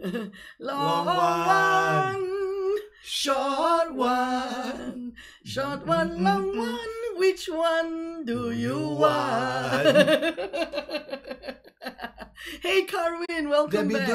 long, long one, short one, short one, long one. Which one do you want? hey, Carwin, welcome back.